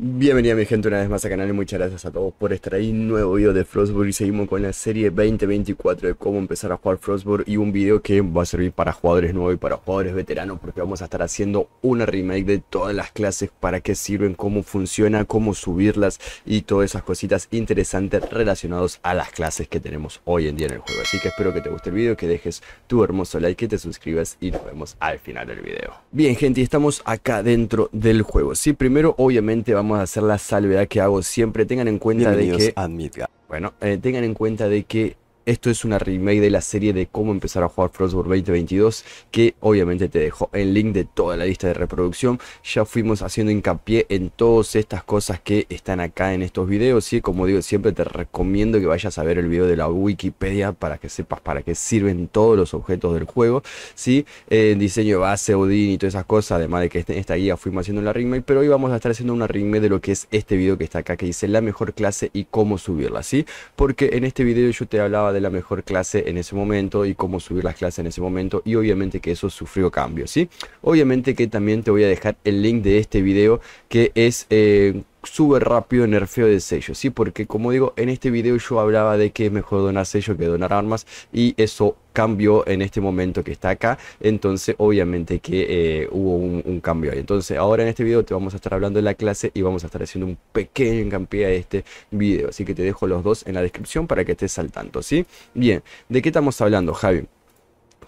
Bienvenida mi gente una vez más al canal y muchas gracias a todos por estar ahí, nuevo video de Frostburg y seguimos con la serie 2024 de cómo empezar a jugar Frostburg y un video que va a servir para jugadores nuevos y para jugadores veteranos porque vamos a estar haciendo una remake de todas las clases, para qué sirven, cómo funciona, cómo subirlas y todas esas cositas interesantes relacionadas a las clases que tenemos hoy en día en el juego. Así que espero que te guste el video, que dejes tu hermoso like, que te suscribas y nos vemos al final del video. Bien gente, estamos acá dentro del juego. Sí, primero obviamente vamos vamos a hacer la salvedad que hago siempre. Tengan en cuenta de que... bueno, eh, tengan en cuenta de que esto es una remake de la serie de cómo empezar a jugar Frostburg 2022, que obviamente te dejo el link de toda la lista de reproducción. Ya fuimos haciendo hincapié en todas estas cosas que están acá en estos videos. Y como digo, siempre te recomiendo que vayas a ver el video de la Wikipedia para que sepas para qué sirven todos los objetos del juego. ¿sí? Eh, en diseño base, Odin y todas esas cosas, además de que en esta guía fuimos haciendo la remake, pero hoy vamos a estar haciendo una remake de lo que es este video que está acá, que dice la mejor clase y cómo subirla. ¿sí? Porque en este video yo te hablaba de la mejor clase en ese momento y cómo subir las clases en ese momento y obviamente que eso sufrió cambios, ¿sí? Obviamente que también te voy a dejar el link de este video que es... Eh, Sube rápido el feo de sellos, ¿sí? Porque como digo, en este video yo hablaba de que es mejor donar sello que donar armas y eso cambió en este momento que está acá entonces obviamente que eh, hubo un, cambio ahí entonces ahora en este video te vamos a estar hablando de la clase y vamos a estar haciendo un pequeño encampía a este video así que te dejo los dos en la descripción para que estés al tanto sí bien de qué estamos hablando Javi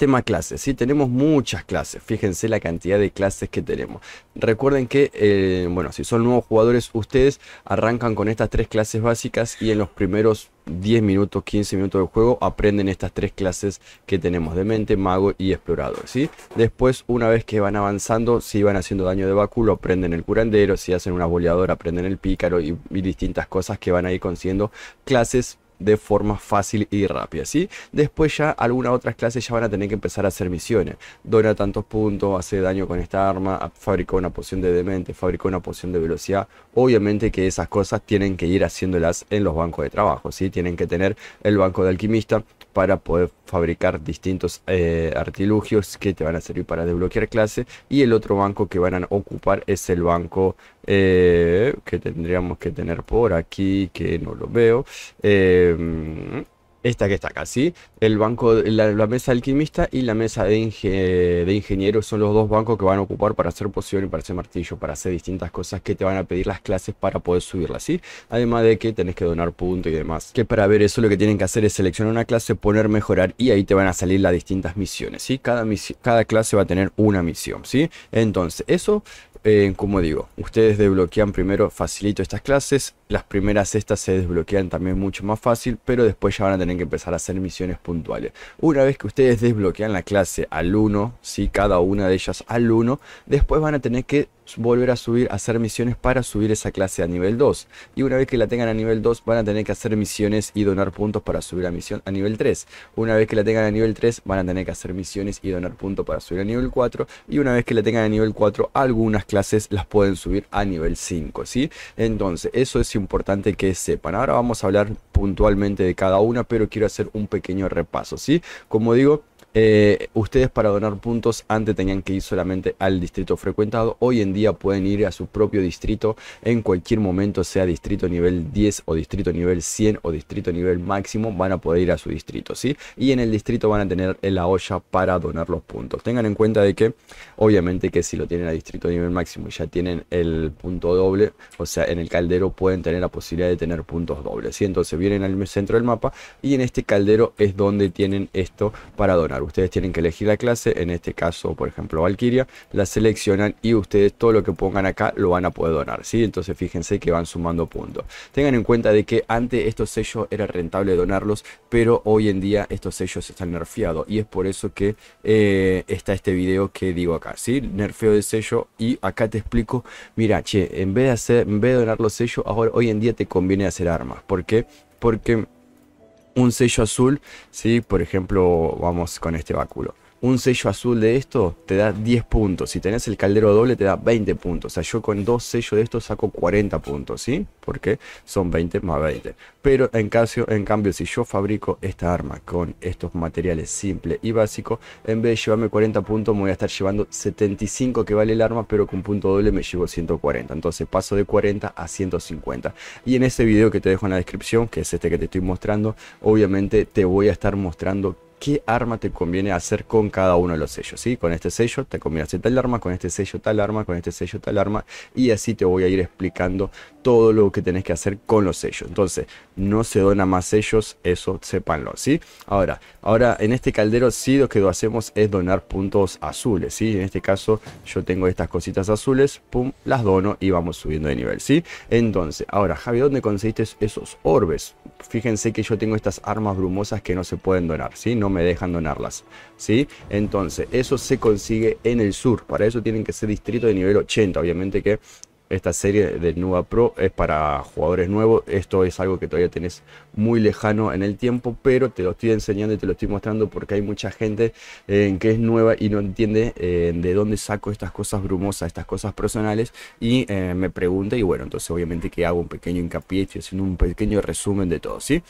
tema clases, si Tenemos muchas clases, fíjense la cantidad de clases que tenemos. Recuerden que, eh, bueno, si son nuevos jugadores, ustedes arrancan con estas tres clases básicas y en los primeros 10 minutos, 15 minutos del juego, aprenden estas tres clases que tenemos de mente, mago y explorador, ¿sí? Después, una vez que van avanzando, si van haciendo daño de báculo, aprenden el curandero, si hacen una boleadora, aprenden el pícaro y, distintas cosas que van a ir consiguiendo clases de forma fácil y rápida, ¿sí? Después ya algunas otras clases ya van a tener que empezar a hacer misiones. Dona tantos puntos, hace daño con esta arma, fabricó una poción de demente, fabricó una poción de velocidad. Obviamente que esas cosas tienen que ir haciéndolas en los bancos de trabajo, ¿sí? Tienen que tener el banco de alquimista, para poder fabricar distintos eh, artilugios que te van a servir para desbloquear clase y el otro banco que van a ocupar es el banco eh, que tendríamos que tener por aquí que no lo veo em, esta que está acá, ¿sí? El banco, la, mesa de alquimista y la mesa de, ingenieros son los dos bancos que van a ocupar para hacer poción y para hacer martillo, para hacer distintas cosas que te van a pedir las clases para poder subirlas, ¿sí? Además de que tenés que donar puntos y demás. Que para ver eso lo que tienen que hacer es seleccionar una clase, poner mejorar y ahí te van a salir las distintas misiones, ¿sí? Cada, cada clase va a tener una misión, ¿sí? Entonces, eso eh, como digo, ustedes desbloquean primero facilito estas clases, las primeras estas se desbloquean también mucho más fácil, pero después ya van a tener que empezar a hacer misiones puntuales. Una vez que ustedes desbloquean la clase al 1, si cada una de ellas al 1, después van a tener que volver a subir, a hacer misiones para subir esa clase a nivel 2. Y una vez que la tengan a nivel 2 van a tener que hacer misiones y donar puntos para subir a misión a nivel 3. Una vez que la tengan a nivel 3 van a tener que hacer misiones y donar puntos para subir a nivel 4. Y una vez que la tengan a nivel 4 algunas clases las pueden subir a nivel 5. ¿sí? Entonces eso es importante que sepan. Ahora vamos a hablar puntualmente de cada una pero quiero hacer un pequeño repaso. ¿sí? Como digo... Eh, ustedes para donar puntos antes tenían que ir solamente al distrito frecuentado. Hoy en día pueden ir a su propio distrito en cualquier momento, sea distrito nivel 10 o distrito nivel 100 o distrito nivel máximo, van a poder ir a su distrito, ¿sí? Y en el distrito van a tener la olla para donar los puntos. Tengan en cuenta de que, obviamente, que si lo tienen a distrito nivel máximo y ya tienen el punto doble, o sea, en el caldero pueden tener la posibilidad de tener puntos dobles, Entonces vienen al centro del mapa y en este caldero es donde tienen esto para donar Ustedes tienen que elegir la clase, en este caso, por ejemplo, Valkyria, la seleccionan y ustedes todo lo que pongan acá lo van a poder donar, ¿sí? Entonces fíjense que van sumando puntos. Tengan en cuenta de que antes estos sellos era rentable donarlos, pero hoy en día estos sellos están nerfeados y es por eso que eh, está este video que digo acá, ¿sí? Nerfeo de sello y acá te explico, mira, che, en vez de, hacer, en vez de donar los sellos, ahora hoy en día te conviene hacer armas. ¿Por qué? Porque un sello azul, ¿sí? por ejemplo, vamos con este báculo un sello azul de esto te da 10 puntos. Si tenés el caldero doble te da 20 puntos. O sea, yo con dos sellos de estos saco 40 puntos, ¿sí? Porque son 20 más 20. Pero en, caso, en cambio, si yo fabrico esta arma con estos materiales simple y básico, en vez de llevarme 40 puntos me voy a estar llevando 75 que vale el arma, pero con punto doble me llevo 140. Entonces paso de 40 a 150. Y en ese video que te dejo en la descripción, que es este que te estoy mostrando, obviamente te voy a estar mostrando qué arma te conviene hacer con cada uno de los sellos. ¿sí? Con este sello te conviene hacer tal arma, con este sello tal arma, con este sello tal arma. Y así te voy a ir explicando todo lo que tenés que hacer con los sellos. Entonces, no se dona más ellos, eso sépanlo, ¿sí? Ahora, ahora en este caldero sí lo que hacemos es donar puntos azules, ¿sí? En este caso yo tengo estas cositas azules, pum, las dono y vamos subiendo de nivel, ¿sí? Entonces, ahora Javi, ¿dónde conseguiste esos orbes? Fíjense que yo tengo estas armas brumosas que no se pueden donar, ¿sí? No me dejan donarlas, ¿sí? Entonces, eso se consigue en el sur, para eso tienen que ser distrito de nivel 80, obviamente que esta serie de Nueva Pro es para jugadores nuevos. Esto es algo que todavía tenés muy lejano en el tiempo, pero te lo estoy enseñando y te lo estoy mostrando porque hay mucha gente eh, que es nueva y no entiende eh, de dónde saco estas cosas brumosas, estas cosas personales y eh, me pregunta y bueno, entonces obviamente que hago un pequeño hincapié, estoy haciendo un pequeño resumen de todo, ¿sí?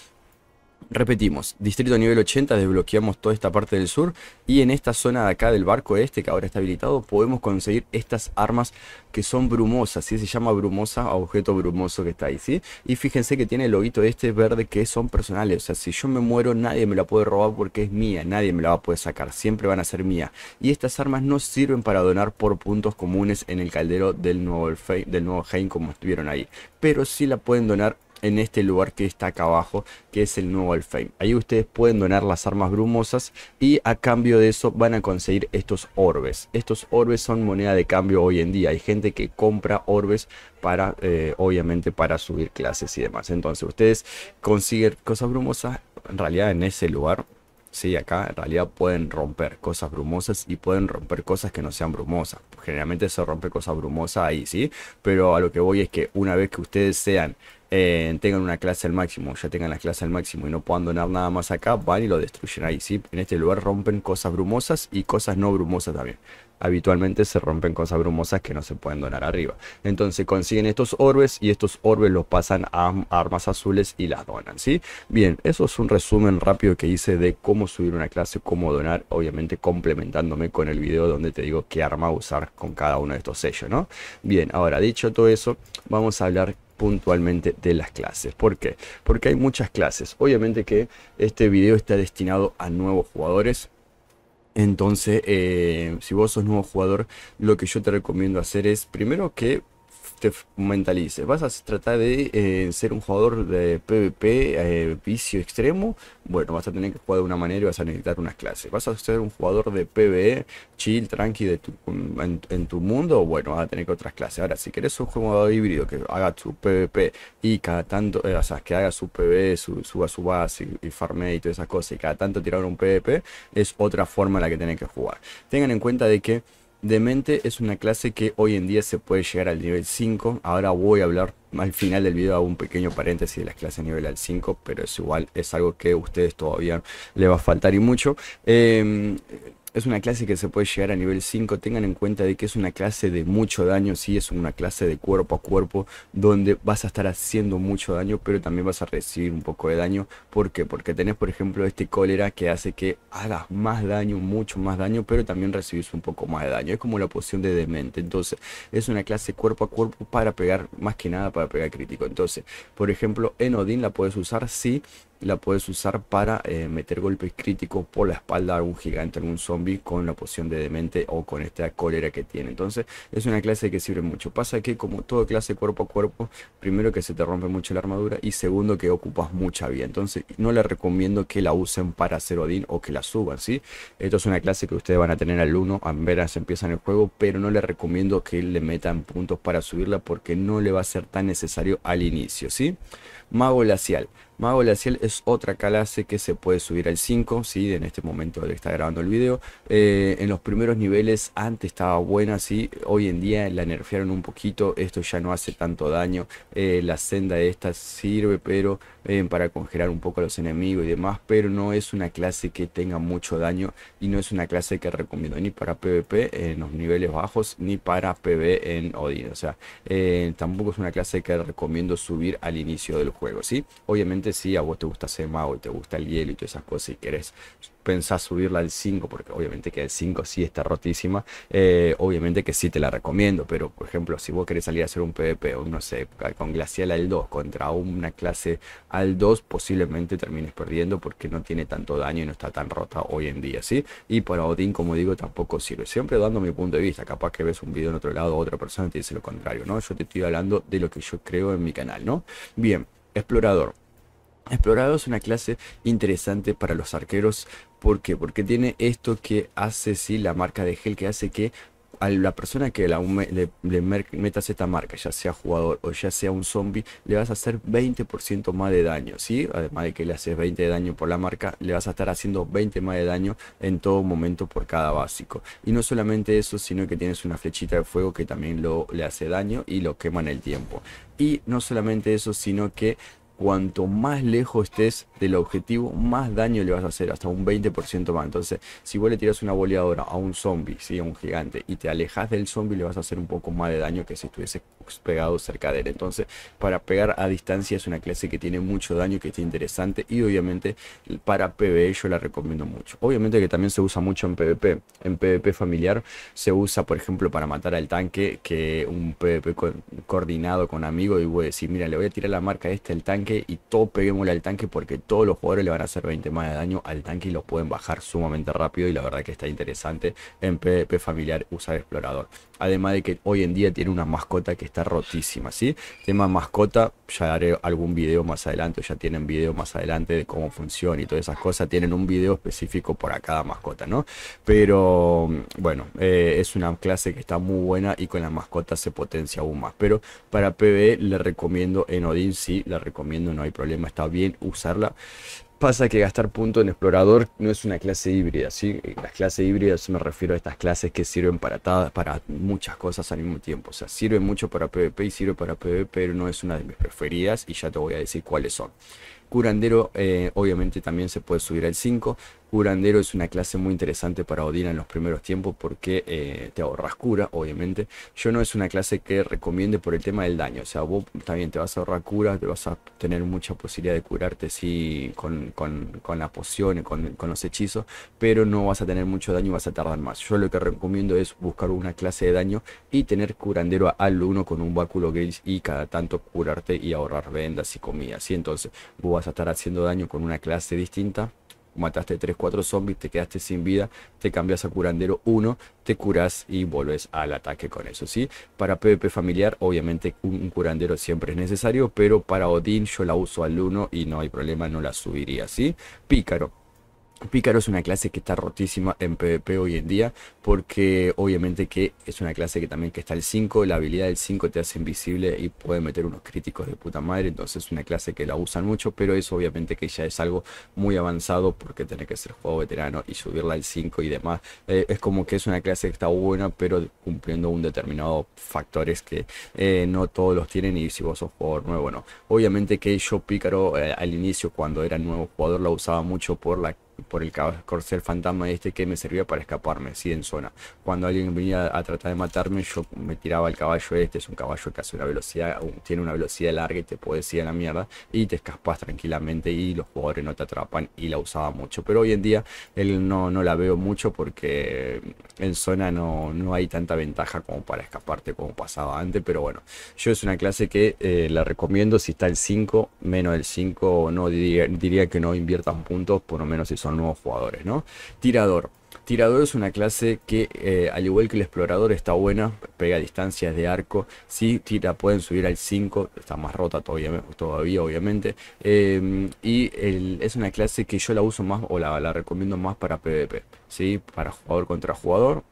Repetimos, distrito nivel 80, desbloqueamos toda esta parte del sur y en esta zona de acá del barco este que ahora está habilitado podemos conseguir estas armas que son brumosas, Si se llama brumosa objeto brumoso que está ahí, ¿sí? Y fíjense que tiene el loguito este verde que son personales, o sea, si yo me muero nadie me la puede robar porque es mía, nadie me la va a poder sacar, siempre van a ser mía. Y estas armas no sirven para donar por puntos comunes en el caldero del nuevo, del nuevo Heim como estuvieron ahí, pero sí la pueden donar en este lugar que está acá abajo, que es el nuevo Alfheim. Ahí ustedes pueden donar las armas brumosas y a cambio de eso van a conseguir estos orbes. Estos orbes son moneda de cambio hoy en día. Hay gente que compra orbes para, eh, obviamente, para subir clases y demás. Entonces ustedes consiguen cosas brumosas, en realidad en ese lugar, Sí, acá en realidad pueden romper cosas brumosas y pueden romper cosas que no sean brumosas. Generalmente se rompe cosas brumosas ahí, ¿sí? Pero a lo que voy es que una vez que ustedes sean eh, tengan una clase al máximo, ya tengan las clase al máximo y no puedan donar nada más acá, van y lo destruyen ahí, ¿sí? En este lugar rompen cosas brumosas y cosas no brumosas también. Habitualmente se rompen cosas brumosas que no se pueden donar arriba. Entonces consiguen estos orbes y estos orbes los pasan a armas azules y las donan, ¿sí? Bien, eso es un resumen rápido que hice de cómo subir una clase, cómo donar, obviamente complementándome con el video donde te digo qué arma usar con cada uno de estos sellos, ¿no? Bien, ahora dicho todo eso, vamos a hablar puntualmente de las clases. ¿Por qué? Porque hay muchas clases. Obviamente que este video está destinado a nuevos jugadores. Entonces, eh, si vos sos nuevo jugador, lo que yo te recomiendo hacer es primero que te mentalices. Vas a tratar de eh, ser un jugador de PvP, eh, vicio extremo. Bueno, vas a tener que jugar de una manera y vas a necesitar unas clases. Vas a ser un jugador de PvE, chill, tranqui, de tu, en, tu mundo. Bueno, vas a tener que otras clases. Ahora, si querés un jugador híbrido que haga su PvP y cada tanto, eh, o sea, que haga su PvE, suba su base y, y farme y todas esas cosas, y cada tanto tirar un PvP, es otra forma en la que tenés que jugar. Tengan en cuenta de que Demente es una clase que hoy en día se puede llegar al nivel 5. Ahora voy a hablar al final del video, hago un pequeño paréntesis de las clases nivel al 5, pero es igual, es algo que a ustedes todavía les va a faltar y mucho. Em, es una clase que se puede llegar a nivel 5. Tengan en cuenta de que es una clase de mucho daño, sí, es una clase de cuerpo a cuerpo donde vas a estar haciendo mucho daño, pero también vas a recibir un poco de daño. ¿Por qué? Porque tenés, por ejemplo, este cólera que hace que hagas más daño, mucho más daño, pero también recibes un poco más de daño. Es como la poción de demente. Entonces, es una clase cuerpo a cuerpo para pegar, más que nada para pegar crítico. Entonces, por ejemplo, en Odin la puedes usar si sí, la puedes usar para eh, meter golpes críticos por la espalda a un gigante, algún zombie con la poción de demente o con esta cólera que tiene. Entonces es una clase que sirve mucho. Pasa que como toda clase cuerpo a cuerpo, primero que se te rompe mucho la armadura y segundo que ocupas mucha vida. Entonces no le recomiendo que la usen para hacer Odín o que la suban, ¿sí? Esto es una clase que ustedes van a tener al 1 si empiezan el juego, pero no le recomiendo que le metan puntos para subirla porque no le va a ser tan necesario al inicio, ¿sí? sí Mago Lacial. Mago Lacial es otra clase que se puede subir al 5, ¿sí? en este momento le está grabando el video. Eh, en los primeros niveles antes estaba buena, ¿sí? hoy en día la nerfearon un poquito, esto ya no hace tanto daño. Eh, la senda esta sirve, pero eh, para congelar un poco a los enemigos y demás, pero no es una clase que tenga mucho daño y no es una clase que recomiendo ni para PvP en los niveles bajos ni para PvE en Odin. O sea, eh, tampoco es una clase que recomiendo subir al inicio del juego, ¿sí? Obviamente si a vos te gusta ser mago y te gusta el hielo y todas esas cosas y querés pensás subirla al 5, porque obviamente que el 5 sí está rotísima, eh, obviamente que sí te la recomiendo, pero por ejemplo, si vos querés salir a hacer un PvP, o no sé, con Glacial al 2 contra una clase al 2, posiblemente termines perdiendo porque no tiene tanto daño y no está tan rota hoy en día, ¿sí? Y para Odín, como digo, tampoco sirve. Siempre dando mi punto de vista, capaz que ves un video en otro lado, otra persona te dice lo contrario, ¿no? Yo te estoy hablando de lo que yo creo en mi canal, ¿no? Bien, explorador. Explorador es una clase interesante para los arqueros ¿Por qué? Porque tiene esto que hace, sí, la marca de gel que hace que a la persona que la, le, metas esta marca, ya sea jugador o ya sea un zombie, le vas a hacer 20% más de daño, ¿sí? Además de que le haces 20 de daño por la marca, le vas a estar haciendo 20 más de daño en todo momento por cada básico. Y no solamente eso, sino que tienes una flechita de fuego que también lo, le hace daño y lo quema en el tiempo. Y no solamente eso, sino que cuanto más lejos estés del objetivo, más daño le vas a hacer, hasta un 20% más. Entonces, si vos le tiras una boleadora a un zombie, a un gigante, y te alejas del zombie, le vas a hacer un poco más de daño que si estuviese pegado cerca de él. Entonces, para pegar a distancia es una clase que tiene mucho daño, que está interesante, y obviamente para PvE yo la recomiendo mucho. Obviamente que también se usa mucho en PvP. En PvP familiar se usa, por ejemplo, para matar al tanque, que un PvP coordinado con amigos, y voy a decir, mira, le voy a tirar la marca a este, el tanque, y todo peguémosle al tanque porque todos los jugadores le van a hacer 20 más de daño al tanque y los pueden bajar sumamente rápido y la verdad que está interesante en PvP familiar usar explorador. Además de que hoy en día tiene una mascota que está rotísima, ¿sí? Tema mascota, ya haré algún video más adelante, ya tienen video más adelante de cómo funciona y todas esas cosas. Tienen un video específico para cada mascota, ¿no? Pero bueno, eh, es una clase que está muy buena y con la mascota se potencia aún más. Pero para PBE le recomiendo en Odin, sí, la recomiendo, no hay problema, está bien usarla pasa que gastar punto en explorador no es una clase híbrida, ¿sí? Las clases híbridas me refiero a estas clases que sirven para, para muchas cosas al mismo tiempo. O sea, sirve mucho para PvP y sirve para PvP, pero no es una de mis preferidas y ya te voy a decir cuáles son. Curandero eh, obviamente también se puede subir al 5 curandero es una clase muy interesante para Odin en los primeros tiempos porque eh, te ahorras cura, obviamente. Yo no es una clase que recomiende por el tema del daño. O sea, vos también te vas a ahorrar cura, te vas a tener mucha posibilidad de curarte sí, con, con, con las pociones, con, los hechizos, pero no vas a tener mucho daño y vas a tardar más. Yo lo que recomiendo es buscar una clase de daño y tener curandero al uno con un báculo gris y cada tanto curarte y ahorrar vendas y comidas. ¿sí? Entonces, vos vas a estar haciendo daño con una clase distinta mataste 3, 4 zombies, te quedaste sin vida, te cambias a curandero 1, te curas y vuelves al ataque con eso, ¿sí? Para PvP familiar, obviamente un curandero siempre es necesario, pero para Odin yo la uso al 1 y no hay problema, no la subiría, ¿sí? Pícaro. Pícaro es una clase que está rotísima en PvP hoy en día, porque obviamente que es una clase que también que está el 5, la habilidad del 5 te hace invisible y puede meter unos críticos de puta madre, entonces es una clase que la usan mucho, pero eso obviamente que ya es algo muy avanzado porque tiene que ser juego veterano y subirla al 5 y demás. Eh, es como que es una clase que está buena, pero cumpliendo un determinado factores que eh, no todos los tienen y si vos sos jugador nuevo, no. Obviamente que yo Pícaro eh, al inicio cuando era nuevo jugador la usaba mucho por la por el corcel fantasma este que me servía para escaparme, si en zona. Cuando alguien venía a tratar de matarme, yo me tiraba el caballo este, es un caballo que hace una velocidad, tiene una velocidad larga y te puedes ir a la mierda y te escapas tranquilamente y los jugadores no te atrapan y la usaba mucho. Pero hoy en día él no, no la veo mucho porque en zona no, no hay tanta ventaja como para escaparte como pasaba antes, pero bueno, yo es una clase que eh, la recomiendo si está el 5, menos el 5, no diría, diría que no inviertan puntos, por lo menos si son nuevos jugadores, ¿no? Tirador. Tirador es una clase que, eh, al igual que el explorador, está buena, pega distancias de arco. Si sí, tira, pueden subir al 5, está más rota todavía, todavía obviamente. Em, y es una clase que yo la uso más o la, la recomiendo más para PvP, ¿sí? para jugador contra jugador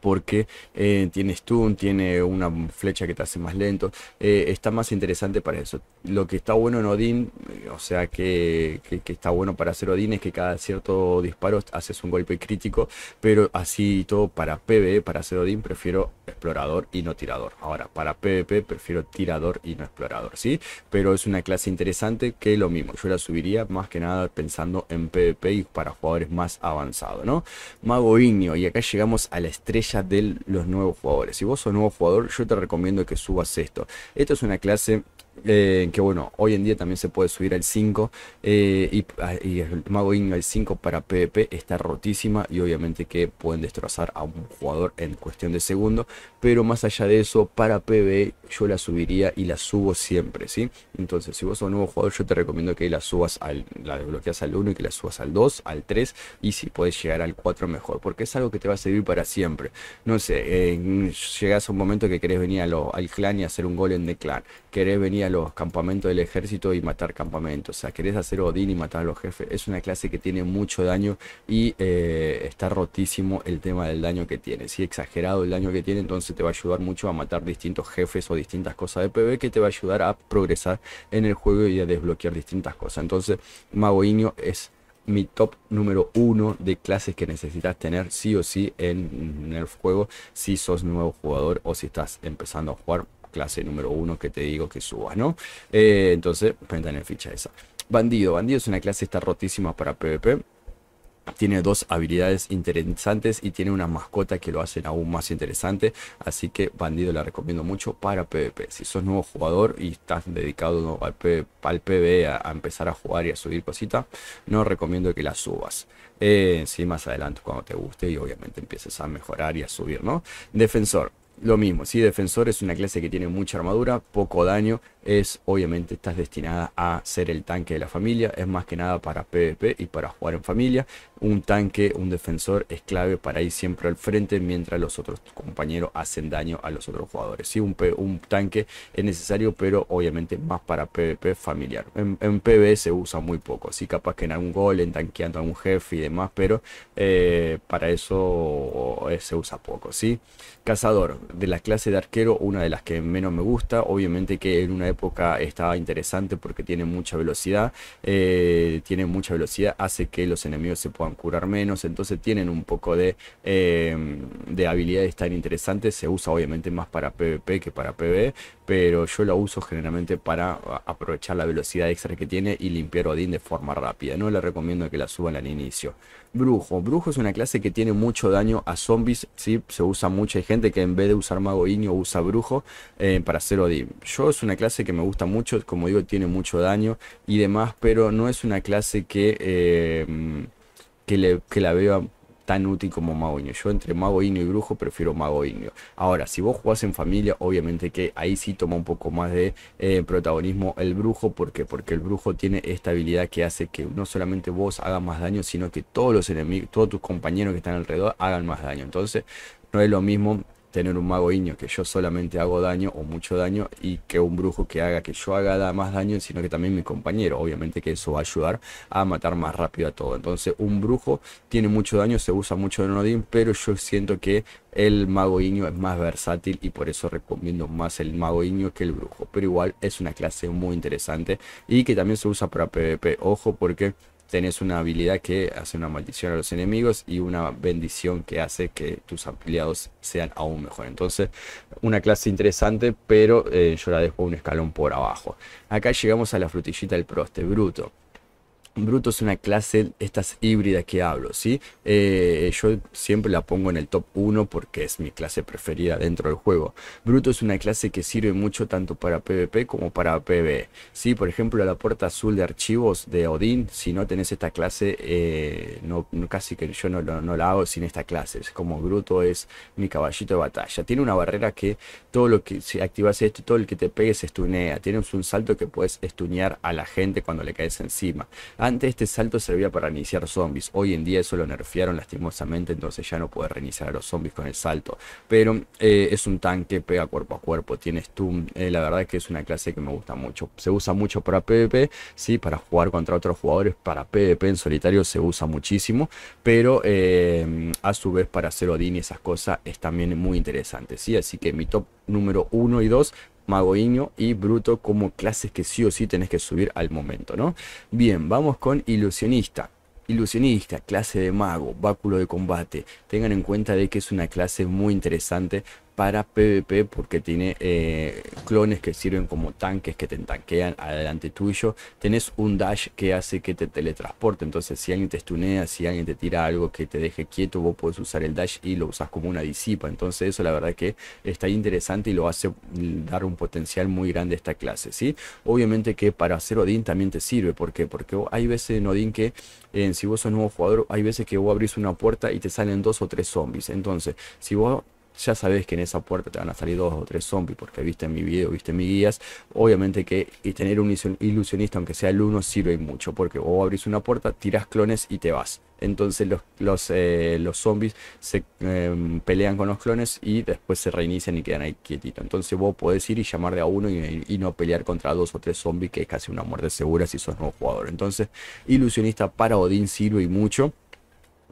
porque tienes eh, tiene stun, tiene una flecha que te hace más lento, eh, está más interesante para eso. Lo que está bueno en Odin, o sea que, está bueno para hacer Odin es que cada cierto disparo haces un golpe crítico, pero así todo para PvE, para hacer Odin prefiero explorador y no tirador. Ahora, para PvP prefiero tirador y no explorador, ¿sí? Pero es una clase interesante que lo mismo, yo la subiría más que nada pensando en PvP y para jugadores más avanzados, ¿no? Mago Igneo, y acá llegamos al la de los nuevos jugadores. Si vos sos nuevo jugador, yo te recomiendo que subas esto. Esto es una clase eh, que bueno, hoy en día también se puede subir al 5 eh, ah, y, el Mago Inga al 5 para PvP está rotísima y obviamente que pueden destrozar a un jugador en cuestión de segundo, pero más allá de eso, para PvE yo la subiría y la subo siempre, ¿sí? Entonces, si vos sos un nuevo jugador, yo te recomiendo que la subas al, la desbloqueas al 1 y que la subas al 2, al 3 y si puedes llegar al 4 mejor, porque es algo que te va a servir para siempre. No sé, eh, llegas a un momento que querés venir al clan y hacer un golem de clan querés venir a los campamentos del ejército y matar campamentos, o sea, querés hacer Odín y matar a los jefes. Es una clase que tiene mucho daño y eh, está rotísimo el tema del daño que tiene, si ¿sí? exagerado el daño que tiene, entonces te va a ayudar mucho a matar distintos jefes o distintas cosas de pv. que te va a ayudar a progresar en el juego y a desbloquear distintas cosas. Entonces, Mago Inio es mi top número uno de clases que necesitas tener sí o sí en, en el juego si sos nuevo jugador o si estás empezando a jugar clase número uno que te digo que subas, ¿no? Eh, entonces, entonces, en la ficha esa. Bandido. Bandido es una clase está rotísima para PvP. Tiene dos habilidades interesantes y tiene una mascota que lo hacen aún más interesante. Así que Bandido la recomiendo mucho para PvP. Si sos nuevo jugador y estás dedicado al, PvP, PvE a, empezar a jugar y a subir cositas, no recomiendo que la subas. Eh, sí, más adelante cuando te guste y obviamente empieces a mejorar y a subir, ¿no? Defensor lo mismo, ¿sí? Defensor es una clase que tiene mucha armadura, poco daño, es obviamente estás destinada a ser el tanque de la familia, es más que nada para PvP y para jugar en familia. Un tanque, un defensor es clave para ir siempre al frente mientras los otros compañeros hacen daño a los otros jugadores. Sí, un, un tanque es necesario, pero obviamente más para PvP familiar. En, en PvE se usa muy poco, sí, capaz que en algún gol, en tanqueando a un jefe y demás, pero eh, para eso eh, se usa poco, ¿sí? Cazador, de la clase de arquero, una de las que menos me gusta, obviamente que en una época estaba interesante porque tiene mucha velocidad, eh, tiene mucha velocidad, hace que los enemigos se puedan curar menos, entonces tienen un poco de, eh, de habilidades tan interesantes, se usa obviamente más para PvP que para PvE, pero yo la uso generalmente para aprovechar la velocidad extra que tiene y limpiar Odin de forma rápida, no le recomiendo que la suban al inicio. Brujo. Brujo es una clase que tiene mucho daño a zombies. Se usa mucha gente que en vez de usar mago usa brujo eh, para hacer odio, Yo es una clase que me gusta mucho. Como digo, tiene mucho daño y demás. Pero no es una clase que, eh, que, que la vea tan útil como mago indio. Yo entre mago indio y brujo prefiero mago indio. Ahora, si vos jugás en familia, obviamente que ahí sí toma un poco más de eh, protagonismo el brujo. ¿Por qué? Porque el brujo tiene esta habilidad que hace que no solamente vos hagas más daño, sino que todos los enemigos, todos tus compañeros que están alrededor hagan más daño. Entonces, no es lo mismo tener un mago iño que yo solamente hago daño o mucho daño y que un brujo que haga que yo haga más daño, sino que también mi compañero. Obviamente que eso va a ayudar a matar más rápido a todo. Entonces un brujo tiene mucho daño, se usa mucho en Odin, pero yo siento que el mago iño es más versátil y por eso recomiendo más el mago iño que el brujo. Pero igual es una clase muy interesante y que también se usa para PvP. Ojo porque tenés una habilidad que hace una maldición a los enemigos y una bendición que hace que tus ampliados sean aún mejor. Entonces, una clase interesante, pero eh, yo la dejo un escalón por abajo. Acá llegamos a la frutillita del proste bruto. Bruto es una clase, estas híbridas que hablo, ¿sí? Eh, yo siempre la pongo en el top 1 porque es mi clase preferida dentro del juego. Bruto es una clase que sirve mucho tanto para PvP como para PvE, ¿sí? Por ejemplo, la puerta azul de archivos de Odín, si no tenés esta clase, eh, no, casi que yo no, la hago sin esta clase. Es como Bruto es mi caballito de batalla. Tiene una barrera que todo lo que, si activas esto, todo el que te pegue se estunea. Tienes un salto que puedes estunear a la gente cuando le caes encima antes este salto servía para reiniciar zombies, hoy en día eso lo nerfearon lastimosamente, entonces ya no puede reiniciar a los zombies con el salto. Pero eh, es un tanque, pega cuerpo a cuerpo, tiene stun, eh, la verdad es que es una clase que me gusta mucho. Se usa mucho para PvP, sí, para jugar contra otros jugadores, para PvP en solitario se usa muchísimo, pero eh, a su vez para hacer Odin y esas cosas es también muy interesante, sí, así que mi top número 1 y 2 Magoiño y Bruto como clases que sí o sí tenés que subir al momento, ¿no? Bien, vamos con Ilusionista. Ilusionista, clase de mago, báculo de combate. Tengan en cuenta de que es una clase muy interesante para PvP porque tiene eh, clones que sirven como tanques que te tanquean adelante tuyo. Tenés un dash que hace que te teletransporte. Entonces, si alguien te estunea, si alguien te tira algo que te deje quieto, vos podés usar el dash y lo usas como una disipa. Entonces, eso la verdad que está interesante y lo hace dar un potencial muy grande a esta clase. ¿sí? Obviamente que para hacer Odin también te sirve. ¿Por qué? Porque hay veces en Odin que eh, si vos sos nuevo jugador, hay veces que vos abrís una puerta y te salen dos o tres zombies. Entonces, si vos ya sabes que en esa puerta te van a salir dos o tres zombies porque viste en mi video, viste mis guías. Obviamente que y tener un ilusionista, aunque sea el 1 sirve mucho porque vos abrís una puerta, tiras clones y te vas. Entonces los, los, eh, zombies se em, pelean con los clones y después se reinician y quedan ahí quietitos. Entonces vos podés ir y llamar de a uno y, y, no pelear contra dos o tres zombies, que es casi una muerte segura si sos nuevo jugador. Entonces, ilusionista para Odín sirve y mucho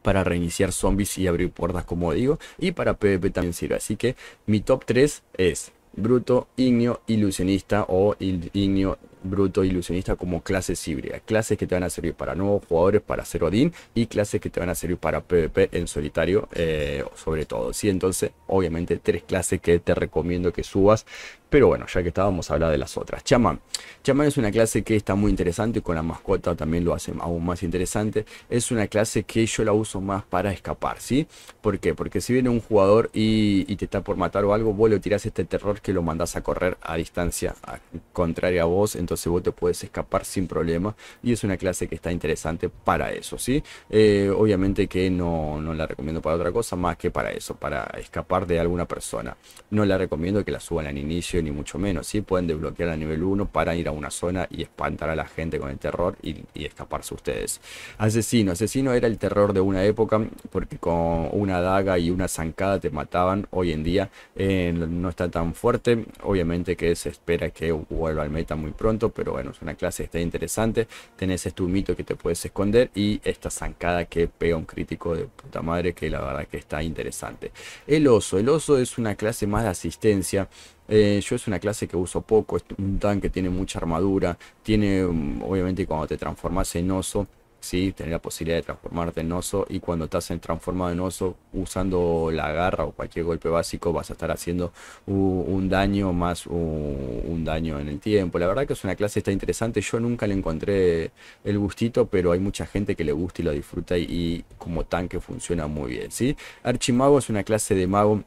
para reiniciar zombies y abrir puertas, como digo, y para PvP también sirve. Así que mi top 3 es Bruto, Ignio, Ilusionista o Ignio, Bruto, Ilusionista como clases híbridas. Clases que te van a servir para nuevos jugadores, para hacer Odin y clases que te van a servir para PvP en solitario, eh, sobre todo. ¿sí? Entonces, obviamente, tres clases que te recomiendo que subas pero bueno, ya que estábamos, hablar de las otras. Chamán. Chamán es una clase que está muy interesante, con la mascota también lo hace aún más interesante. Es una clase que yo la uso más para escapar, ¿sí? ¿Por qué? Porque si viene un jugador y, te está por matar o algo, vos le tirás este terror que lo mandás a correr a distancia a, contraria a vos, entonces vos te puedes escapar sin problema. Y es una clase que está interesante para eso, ¿sí? Eh, obviamente que no la recomiendo para otra cosa más que para eso, para escapar de alguna persona. No la recomiendo que la suban al inicio ni mucho menos. Sí pueden desbloquear a nivel 1 para ir a una zona y espantar a la gente con el terror y, escaparse ustedes. Asesino. Asesino era el terror de una época porque con una daga y una zancada te mataban. Hoy en día eh, no está tan fuerte. Obviamente que se espera que vuelva al meta muy pronto, pero bueno, es una clase que está interesante. Tenés este humito que te puedes esconder y esta zancada que pega un crítico de puta madre que la verdad que está interesante. El oso. El oso es una clase más de asistencia eh, yo es una clase que uso poco, es un tanque, tiene mucha armadura, tiene, mm, obviamente cuando te transformas en oso, ¿sí? la posibilidad de transformarte en oso y cuando estás en transformado en oso usando la garra o cualquier golpe básico vas a estar haciendo un daño más un daño en el tiempo la verdad que es una clase está interesante yo nunca le encontré el gustito pero hay mucha gente que le gusta y lo disfruta y, como tanque funciona muy bien ¿sí? archimago es una clase de mago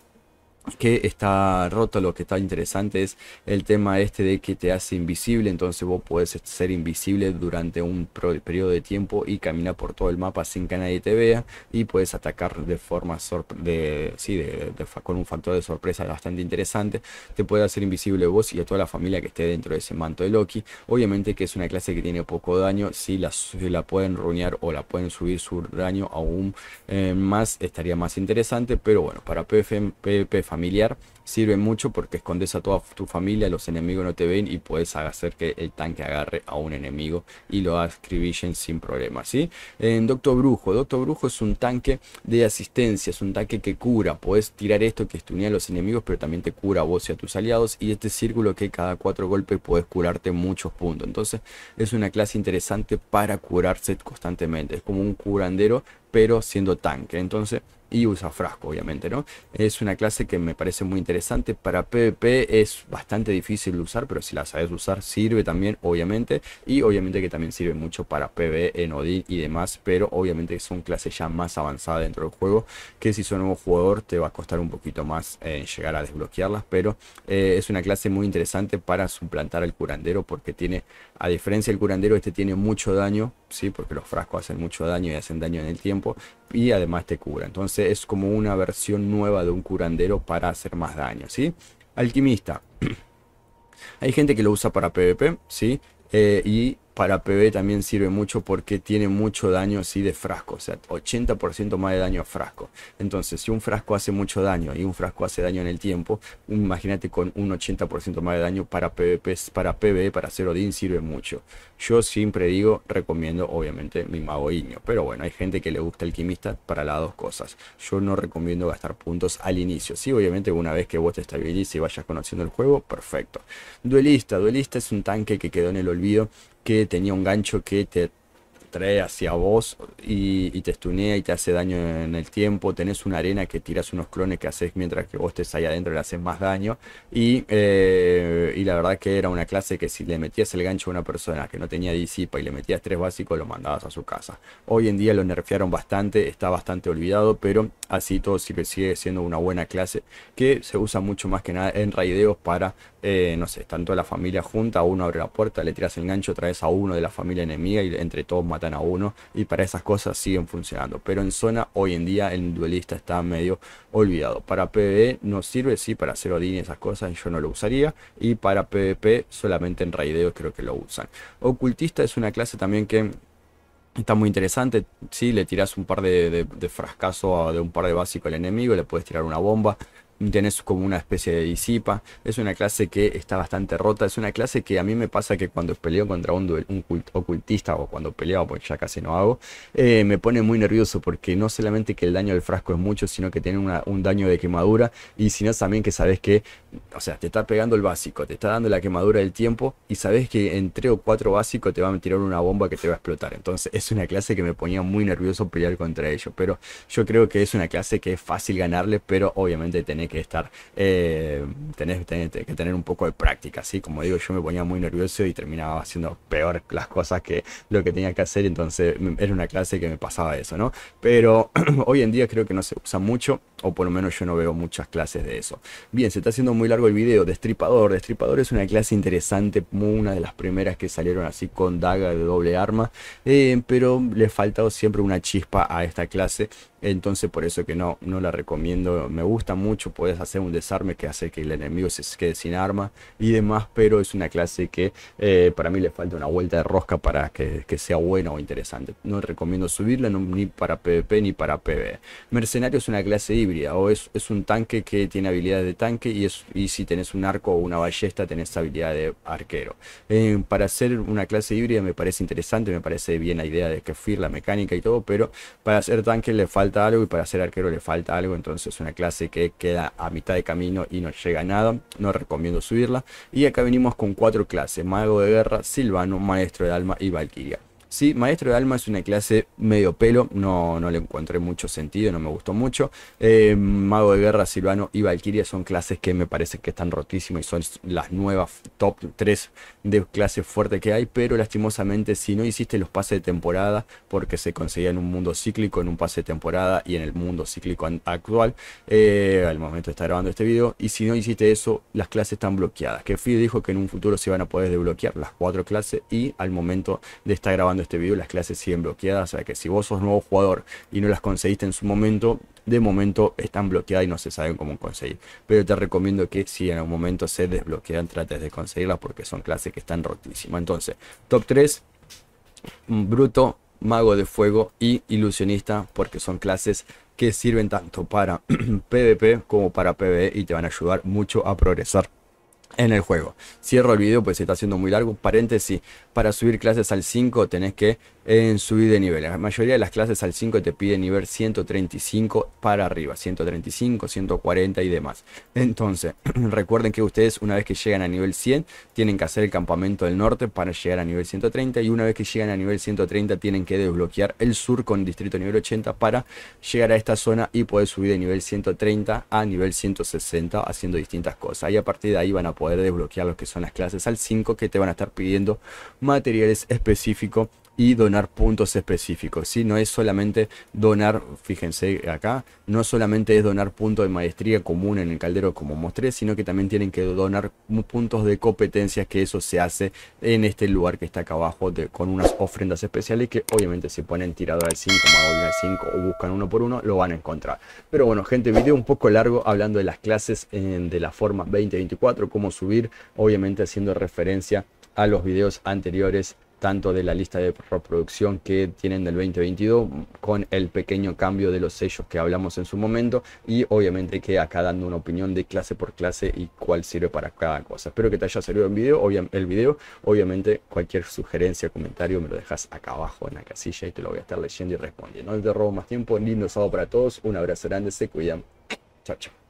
que está roto, lo que está interesante es el tema este de que te hace invisible, entonces vos podés ser invisible durante un periodo de tiempo y caminar por todo el mapa sin que nadie te vea y puedes atacar de forma de, sí, de, con un factor de sorpresa bastante interesante, te puede hacer invisible vos y a toda la familia que esté dentro de ese manto de Loki, obviamente que es una clase que tiene poco daño, si la, la pueden ruñar o la pueden subir su daño aún eh, más, estaría más interesante, pero bueno, para PFM, PFM familiar sirve mucho porque escondes a toda tu familia, los enemigos no te ven y puedes hacer que el tanque agarre a un enemigo y lo escribillen sin problema. ¿sí? En Doctor Brujo, Doctor Brujo es un tanque de asistencia, es un tanque que cura. Puedes tirar esto que estunea a los enemigos, pero también te cura a vos y a tus aliados. Y este círculo que cada cuatro golpes puedes curarte muchos puntos. Entonces es una clase interesante para curarse constantemente. Es como un curandero pero siendo tanque. Entonces, y usa frasco, obviamente, ¿no? Es una clase que me parece muy interesante. Para PvP es bastante difícil de usar, pero si la sabes usar, sirve también, obviamente. Y obviamente que también sirve mucho para PvE en Odin y demás, pero obviamente son clases ya más avanzada dentro del juego, que si sos nuevo jugador te va a costar un poquito más eh, llegar a desbloquearlas, pero eh, es una clase muy interesante para suplantar al curandero porque tiene a diferencia del curandero, este tiene mucho daño, ¿sí? porque los frascos hacen mucho daño y hacen daño en el tiempo. Y además te cura. Entonces es como una versión nueva de un curandero para hacer más daño. ¿sí? Alquimista. Hay gente que lo usa para PvP, ¿sí? Eh, y para PB también sirve mucho porque tiene mucho daño así de frasco, o sea, 80% más de daño a frasco. Entonces, si un frasco hace mucho daño y un frasco hace daño en el tiempo, imagínate con un 80% más de daño para PvP, pues, para PB, para Zero sirve mucho. Yo siempre digo, recomiendo obviamente mi mago Iño, pero bueno, hay gente que le gusta alquimista para las dos cosas. Yo no recomiendo gastar puntos al inicio. Sí, obviamente una vez que vos te estabilices y vayas conociendo el juego, perfecto. Duelista, duelista es un tanque que quedó en el olvido que tenía un gancho que te trae hacia vos y, te estunea y te hace daño en el tiempo. Tenés una arena que tiras unos clones que haces mientras que vos estés ahí adentro y le haces más daño. Y, eh, y la verdad que era una clase que si le metías el gancho a una persona que no tenía disipa y le metías tres básicos, lo mandabas a su casa. Hoy en día lo nerfearon bastante, está bastante olvidado, pero así todo sigue, siendo una buena clase que se usa mucho más que nada en raideos para, eh, no sé, toda la familia junta, uno abre la puerta, le tiras el gancho, traes a uno de la familia enemiga y entre todos matas a uno y para esas cosas siguen funcionando. Pero en zona hoy en día el duelista está medio olvidado. Para PvE no sirve, sí, para hacer Odin esas cosas yo no lo usaría. Y para PvP solamente en Raideo creo que lo usan. Ocultista es una clase también que Está muy interesante, si le tiras un par de, de, de de un par de básicos al enemigo, le puedes tirar una bomba, tienes como una especie de disipa. Es una clase que está bastante rota. Es una clase que a mí me pasa que cuando peleo contra un, un ocultista o cuando peleo, porque ya casi no hago, eh, me pone muy nervioso porque no solamente que el daño del frasco es mucho, sino que tiene un daño de quemadura y sino también que sabes que, o sea, te está pegando el básico, te está dando la quemadura del tiempo y sabes que en tres o cuatro básicos te va a tirar una bomba que te va a explotar. Entonces es una clase que me ponía muy nervioso pelear contra ellos, pero yo creo que es una clase que es fácil ganarle, pero obviamente tenés que que estar, eh, tenés, que tener un poco de práctica, así como digo, yo me ponía muy nervioso y terminaba haciendo peor las cosas que lo que tenía que hacer, entonces era una clase que me pasaba eso, ¿no? Pero hoy en día creo que no se usa mucho, o por lo menos yo no veo muchas clases de eso. Bien, se está haciendo muy largo el video, Destripador, Destripador es una clase interesante, una de las primeras que salieron así con daga de doble arma, eh, pero le falta siempre una chispa a esta clase, entonces por eso que no, no la recomiendo, me gusta mucho puedes hacer un desarme que hace que el enemigo se quede sin arma y demás, pero es una clase que eh, para mí le falta una vuelta de rosca para que, sea buena o interesante. No recomiendo subirla ni para PvP ni para PvE. Mercenario es una clase híbrida o es, es un tanque que tiene habilidades de tanque y, es, y si tenés un arco o una ballesta tenés habilidad de arquero. Eh, para hacer una clase híbrida me parece interesante, me parece bien la idea de que Fear, la mecánica y todo, pero para hacer tanque le falta algo y para ser arquero le falta algo, entonces es una clase que queda a mitad de camino y no llega nada, no recomiendo subirla. Y acá venimos con cuatro clases, mago de guerra, silvano, maestro de alma y valquiria. Sí, Maestro de Alma es una clase medio pelo, no, no le encontré mucho sentido, no me gustó mucho. Eh, Mago de Guerra, Silvano y Valkyria son clases que me parece que están rotísimas y son las nuevas top 3 de clases fuertes que hay, pero lastimosamente si no hiciste los pases de temporada, porque se conseguía en un mundo cíclico, en un pase de temporada y en el mundo cíclico actual, eh, al momento de estar grabando este video, y si no hiciste eso, las clases están bloqueadas. Que FI dijo que en un futuro se van a poder desbloquear las cuatro clases y al momento de estar grabando este video las clases siguen bloqueadas, o sea que si vos sos nuevo jugador y no las conseguiste en su momento, de momento están bloqueadas y no se saben cómo conseguir. Pero te recomiendo que si en algún momento se desbloquean, trates de conseguirlas porque son clases que están rotísimas. Entonces, top 3, bruto, mago de fuego y ilusionista porque son clases que sirven tanto para PvP como para PvE y te van a ayudar mucho a progresar en el juego. Cierro el video pues se está haciendo muy largo. Paréntesis, para subir clases al 5 tenés que eh, subir de nivel. La mayoría de las clases al 5 te piden nivel 135 para arriba, 135, 140 y demás. Entonces, recuerden que ustedes una vez que llegan a nivel 100 tienen que hacer el campamento del norte para llegar a nivel 130 y una vez que llegan a nivel 130 tienen que desbloquear el sur con distrito nivel 80 para llegar a esta zona y poder subir de nivel 130 a nivel 160 haciendo distintas cosas. Y a partir de ahí van a poder poder desbloquear lo que son las clases, al 5 que te van a estar pidiendo materiales específicos y donar puntos específicos. ¿sí? No es solamente donar, fíjense acá, no solamente es donar puntos de maestría común en el caldero como mostré, sino que también tienen que donar puntos de competencias que eso se hace en este lugar que está acá abajo de, con unas ofrendas especiales que obviamente si ponen tirador al 5, mago al 5 o buscan uno por uno lo van a encontrar. Pero bueno gente, video un poco largo hablando de las clases de la forma 2024, cómo subir, obviamente haciendo referencia a los videos anteriores tanto de la lista de reproducción que tienen del 2022 con el pequeño cambio de los sellos que hablamos en su momento y obviamente que acá dando una opinión de clase por clase y cuál sirve para cada cosa. Espero que te haya servido el video, obviamente cualquier sugerencia, comentario me lo dejas acá abajo en la casilla y te lo voy a estar leyendo y respondiendo. No te robo más tiempo, lindo sábado para todos, un abrazo grande, se cuidan. Chao, chao.